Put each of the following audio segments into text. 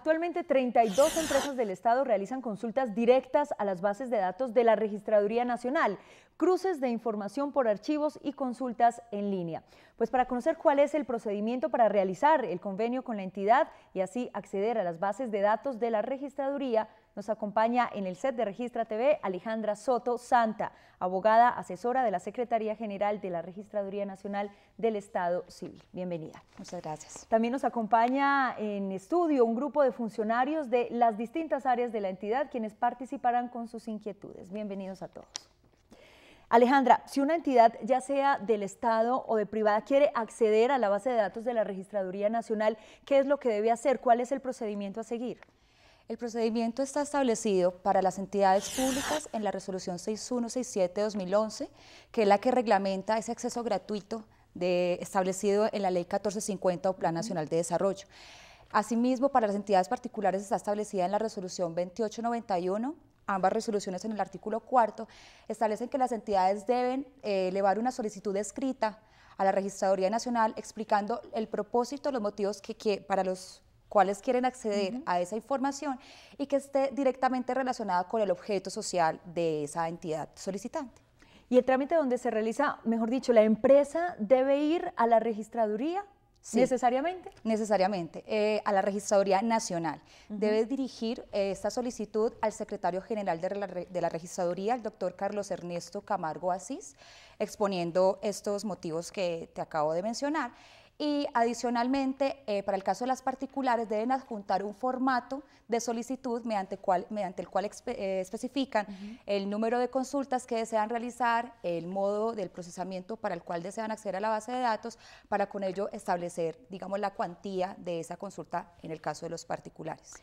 Actualmente 32 empresas del Estado realizan consultas directas a las bases de datos de la Registraduría Nacional, cruces de información por archivos y consultas en línea. Pues para conocer cuál es el procedimiento para realizar el convenio con la entidad y así acceder a las bases de datos de la Registraduría, nos acompaña en el set de Registra TV Alejandra Soto Santa, abogada asesora de la Secretaría General de la Registraduría Nacional del Estado Civil. Bienvenida. Muchas gracias. También nos acompaña en estudio un grupo de funcionarios de las distintas áreas de la entidad quienes participarán con sus inquietudes. Bienvenidos a todos. Alejandra, si una entidad, ya sea del Estado o de privada, quiere acceder a la base de datos de la Registraduría Nacional, ¿qué es lo que debe hacer? ¿Cuál es el procedimiento a seguir? El procedimiento está establecido para las entidades públicas en la resolución 6167-2011, que es la que reglamenta ese acceso gratuito de, establecido en la ley 1450 o Plan Nacional de Desarrollo. Asimismo, para las entidades particulares está establecida en la resolución 2891 ambas resoluciones en el artículo cuarto establecen que las entidades deben eh, elevar una solicitud escrita a la Registraduría Nacional explicando el propósito, los motivos que para los cuáles quieren acceder a esa información y que esté directamente relacionada con el objeto social de esa entidad solicitante. Y el trámite donde se realiza, mejor dicho, la empresa debe ir a la registraduría ¿Necesariamente? Necesariamente, eh, a la Registraduría Nacional. Debes Debe dirigir eh, esta solicitud al secretario general de la, de la Registraduría, el doctor Carlos Ernesto Camargo Asís, exponiendo estos motivos que te acabo de mencionar y adicionalmente, eh, para el caso de las particulares, deben adjuntar un formato de solicitud mediante, el cual eh, especifican el número de consultas que desean realizar, el modo del procesamiento para el cual desean acceder a la base de datos, para con ello establecer, digamos, la cuantía de esa consulta en el caso de los particulares.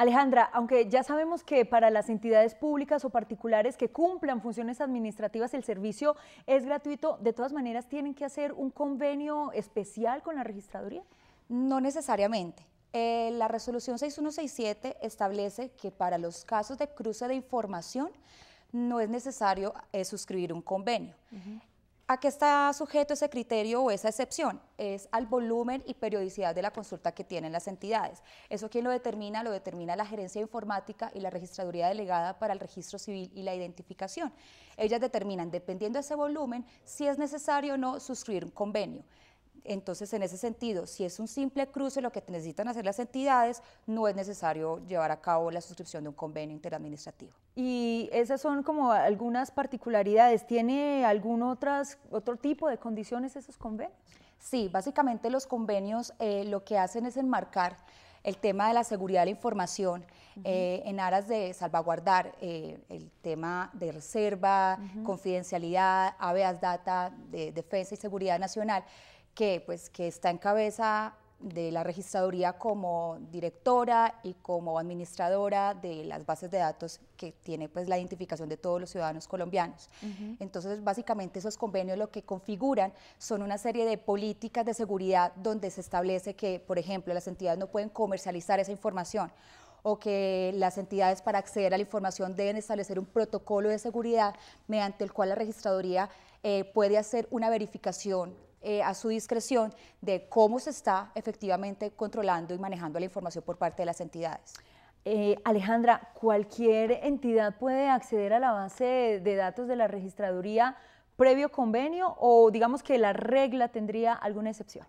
Alejandra, aunque ya sabemos que para las entidades públicas o particulares que cumplan funciones administrativas el servicio es gratuito, de todas maneras tienen que hacer un convenio especial con la registraduría. No necesariamente. Eh, la resolución 6167 establece que para los casos de cruce de información no es necesario eh, suscribir un convenio. ¿A qué está sujeto ese criterio o esa excepción? Es al volumen y periodicidad de la consulta que tienen las entidades. Eso quien lo determina, lo determina la gerencia informática y la registraduría delegada para el registro civil y la identificación. Ellas determinan, dependiendo de ese volumen, si es necesario o no suscribir un convenio. Entonces, en ese sentido, si es un simple cruce lo que necesitan hacer las entidades, no es necesario llevar a cabo la suscripción de un convenio interadministrativo. Y esas son como algunas particularidades. ¿Tiene algún otras, otro tipo de condiciones esos convenios? Sí, básicamente los convenios eh, lo que hacen es enmarcar el tema de la seguridad de la información eh, en aras de salvaguardar eh, el tema de reserva, confidencialidad, habeas data, de defensa y seguridad nacional que, pues, que está en cabeza de la registraduría como directora y como administradora de las bases de datos que tiene pues la identificación de todos los ciudadanos colombianos. Entonces, básicamente esos convenios lo que configuran son una serie de políticas de seguridad donde se establece que, por ejemplo, las entidades no pueden comercializar esa información o que las entidades para acceder a la información deben establecer un protocolo de seguridad mediante el cual la registraduría eh, puede hacer una verificación eh, a su discreción de cómo se está efectivamente controlando y manejando la información por parte de las entidades. Eh, Alejandra, ¿cualquier entidad puede acceder a la base de, datos de la registraduría previo convenio o digamos que la regla tendría alguna excepción?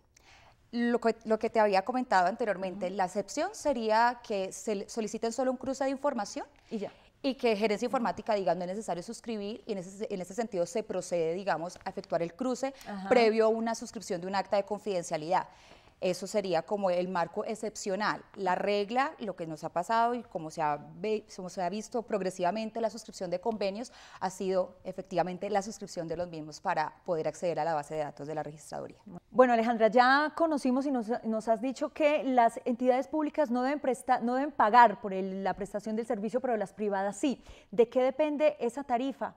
Lo que, te había comentado anteriormente, la excepción sería que se soliciten solo un cruce de información y ya y que gerencia informática diga no es necesario suscribir y en ese, sentido se procede, digamos, a efectuar el cruce previo a una suscripción de un acta de confidencialidad. Eso sería como el marco excepcional. La regla, lo que nos ha pasado y como se ha, visto progresivamente la suscripción de convenios, ha sido efectivamente la suscripción de los mismos para poder acceder a la base de datos de la registraduría. Bueno, Alejandra, ya conocimos y nos, has dicho que las entidades públicas no deben, no deben pagar por la prestación del servicio, pero las privadas sí. ¿De qué depende esa tarifa?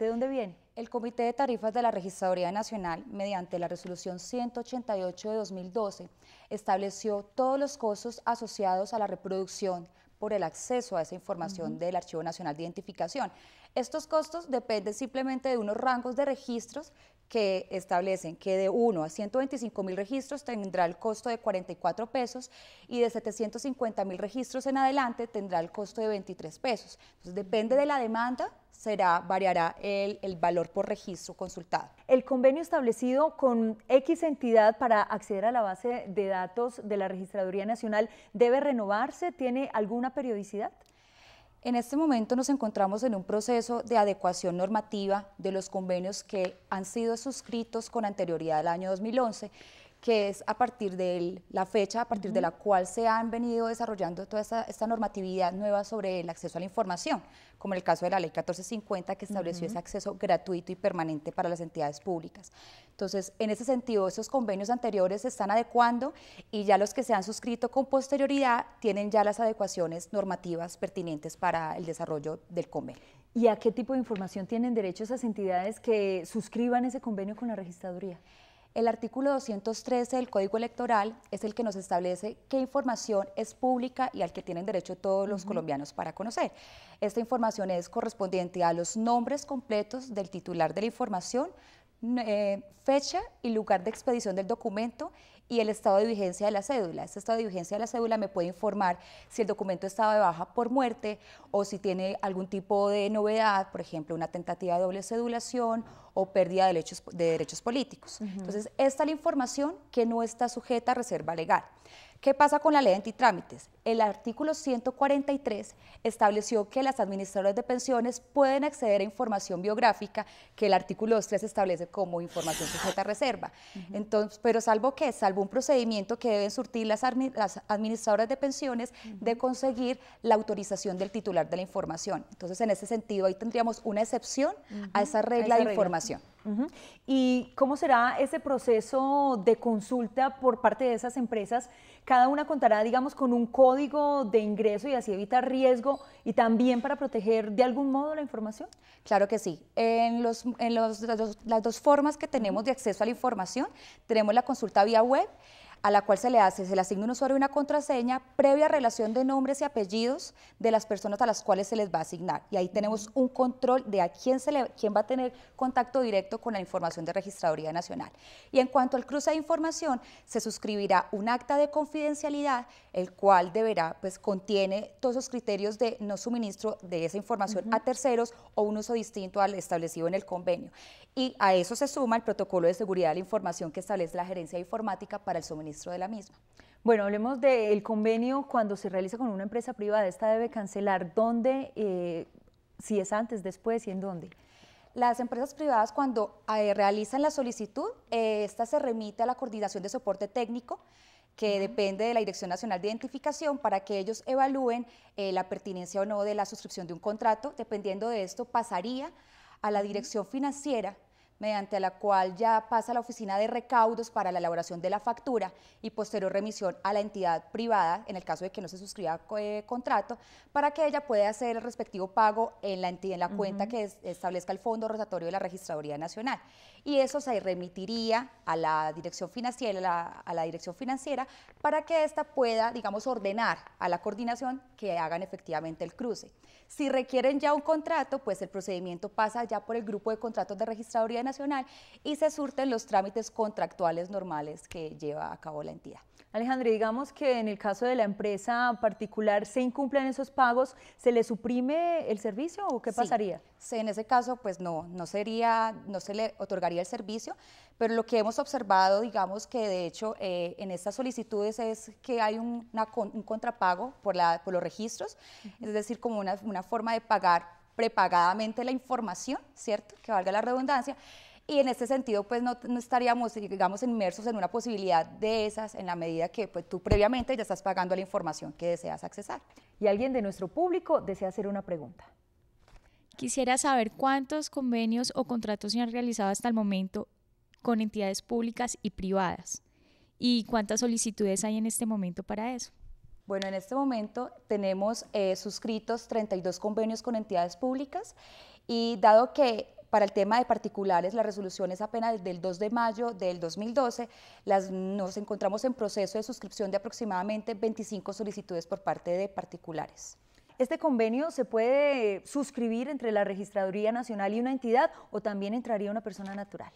¿De dónde viene? El Comité de Tarifas de la Registraduría Nacional, mediante la Resolución 188 de 2012, estableció todos los costos asociados a la reproducción por el acceso a esa información del Archivo Nacional de Identificación. Estos costos dependen simplemente de unos rangos de registros que establecen que de 1 a 125 mil registros tendrá el costo de 44 pesos y de 750 mil registros en adelante tendrá el costo de 23 pesos. Entonces depende de la demanda, será, variará el, el valor por registro consultado. El convenio establecido con X entidad para acceder a la base de datos de la Registraduría Nacional debe renovarse, ¿tiene alguna periodicidad? En este momento nos encontramos en un proceso de adecuación normativa de los convenios que han sido suscritos con anterioridad al año 2011 que es a partir de la fecha, a partir de la cual se han venido desarrollando toda esta, normatividad nueva sobre el acceso a la información, como en el caso de la Ley 1450 que estableció ese acceso gratuito y permanente para las entidades públicas. Entonces, en ese sentido, esos convenios anteriores se están adecuando y ya los que se han suscrito con posterioridad tienen ya las adecuaciones normativas pertinentes para el desarrollo del convenio. ¿Y a qué tipo de información tienen derecho esas entidades que suscriban ese convenio con la registraduría? El artículo 213 del Código Electoral es el que nos establece qué información es pública y al que tienen derecho todos los colombianos para conocer. Esta información es correspondiente a los nombres completos del titular de la información, eh, fecha y lugar de expedición del documento y el estado de vigencia de la cédula. Este estado de vigencia de la cédula me puede informar si el documento estaba de baja por muerte o si tiene algún tipo de novedad, por ejemplo, una tentativa de doble cedulación o pérdida de derechos, de derechos políticos. Entonces, esta es la información que no está sujeta a reserva legal. ¿Qué pasa con la ley de antitrámites? El artículo 143 estableció que las administradoras de pensiones pueden acceder a información biográfica que el artículo 23 establece como información sujeta a reserva. Entonces, pero salvo que, salvo un procedimiento que deben surtir las, administradoras de pensiones de conseguir la autorización del titular de la información. Entonces, en ese sentido, ahí tendríamos una excepción a esa regla de información ¿Y cómo será ese proceso de consulta por parte de esas empresas? Cada una contará, digamos, con un código de ingreso y así evitar riesgo y también para proteger de algún modo la información. Claro que sí. En, las, dos, formas que tenemos de acceso a la información, tenemos la consulta vía web a la cual se le hace, se le asigna un usuario y una contraseña previa relación de nombres y apellidos de las personas a las cuales se les va a asignar. Y ahí tenemos un control de a quién, se quién va a tener contacto directo con la información de Registraduría Nacional. Y en cuanto al cruce de información, se suscribirá un acta de confidencialidad, el cual deberá, pues contiene todos los criterios de no suministro de esa información a terceros o un uso distinto al establecido en el convenio. Y a eso se suma el protocolo de seguridad de la información que establece la gerencia informática para el suministro de la misma. Bueno, hablemos del convenio cuando se realiza con una empresa privada. Esta debe cancelar dónde, eh, si es antes, después y en dónde. Las empresas privadas cuando eh, realizan la solicitud, eh, esta se remite a la coordinación de soporte técnico que depende de la Dirección Nacional de Identificación para que ellos evalúen la pertinencia o no de la suscripción de un contrato. Dependiendo de esto, pasaría a la Dirección Financiera mediante la cual ya pasa a la oficina de recaudos para la elaboración de la factura y posterior remisión a la entidad privada, en el caso de que no se suscriba eh, contrato, para que ella pueda hacer el respectivo pago en la, en la cuenta que establezca el Fondo Rotatorio de la Registraduría Nacional. Y eso se remitiría a la dirección financiera, a la dirección financiera, para que ésta pueda, digamos, ordenar a la coordinación que hagan efectivamente el cruce. Si requieren ya un contrato, pues el procedimiento pasa ya por el grupo de contratos de registraduría y se surten los trámites contractuales normales que lleva a cabo la entidad. Alejandra, digamos que en el caso de la empresa particular se incumplen esos pagos, ¿se le suprime el servicio o qué pasaría? Sí, en ese caso, pues no, no sería, no se le otorgaría el servicio, pero lo que hemos observado, digamos que de hecho eh, en estas solicitudes es que hay un, contrapago por, los registros, es decir, como una forma de pagar prepagadamente la información, ¿cierto? Que valga la redundancia. Y en este sentido, pues no, no, estaríamos, digamos, inmersos en una posibilidad de esas en la medida que pues, tú previamente ya estás pagando la información que deseas accesar. Y alguien de nuestro público desea hacer una pregunta. Quisiera saber cuántos convenios o contratos se han realizado hasta el momento con entidades públicas y privadas y cuántas solicitudes hay en este momento para eso. Bueno, en este momento tenemos eh, suscritos 32 convenios con entidades públicas y dado que para el tema de particulares, la resolución es apenas del 2 de mayo del 2012. nos encontramos en proceso de suscripción de aproximadamente 25 solicitudes por parte de particulares. ¿Este convenio se puede suscribir entre la Registraduría Nacional y una entidad o también entraría una persona natural?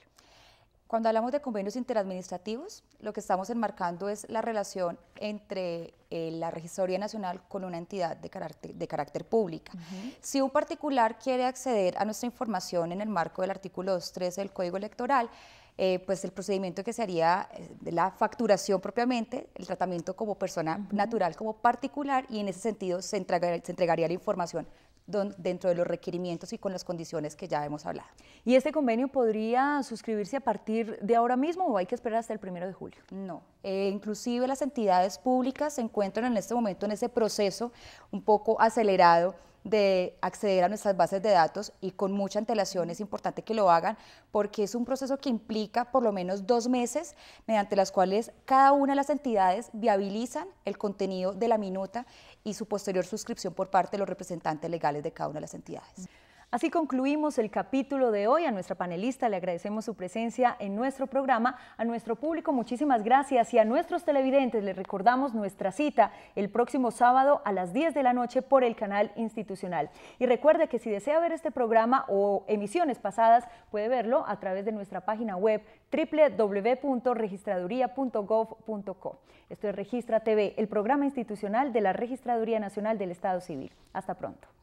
Cuando hablamos de convenios interadministrativos, lo que estamos enmarcando es la relación entre eh, la Registraduría Nacional con una entidad de carácter, de pública. Si un particular quiere acceder a nuestra información en el marco del artículo 2.3 del Código Electoral, eh, pues el procedimiento que se haría de eh, la facturación propiamente, el tratamiento como persona natural, como particular, y en ese sentido se, se entregaría la información dentro de los requerimientos y con las condiciones que ya hemos hablado. ¿Y este convenio podría suscribirse a partir de ahora mismo o hay que esperar hasta el primero de julio? No, eh, inclusive las entidades públicas se encuentran en este momento en ese proceso un poco acelerado de acceder a nuestras bases de datos y con mucha antelación es importante que lo hagan porque es un proceso que implica por lo menos dos meses mediante las cuales cada una de las entidades viabilizan el contenido de la minuta y su posterior suscripción por parte de los representantes legales de cada una de las entidades. Así concluimos el capítulo de hoy. A nuestra panelista le agradecemos su presencia en nuestro programa. A nuestro público muchísimas gracias y a nuestros televidentes les recordamos nuestra cita el próximo sábado a las 10 de la noche por el canal institucional. Y recuerde que si desea ver este programa o emisiones pasadas, puede verlo a través de nuestra página web www.registraduría.gov.co. Esto es Registra TV, el programa institucional de la Registraduría Nacional del Estado Civil. Hasta pronto.